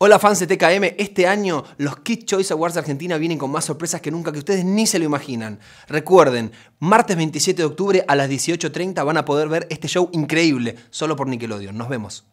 Hola fans de TKM, este año los Kids Choice Awards de Argentina vienen con más sorpresas que nunca que ustedes ni se lo imaginan. Recuerden, martes 27 de octubre a las 18.30 van a poder ver este show increíble, solo por Nickelodeon. Nos vemos.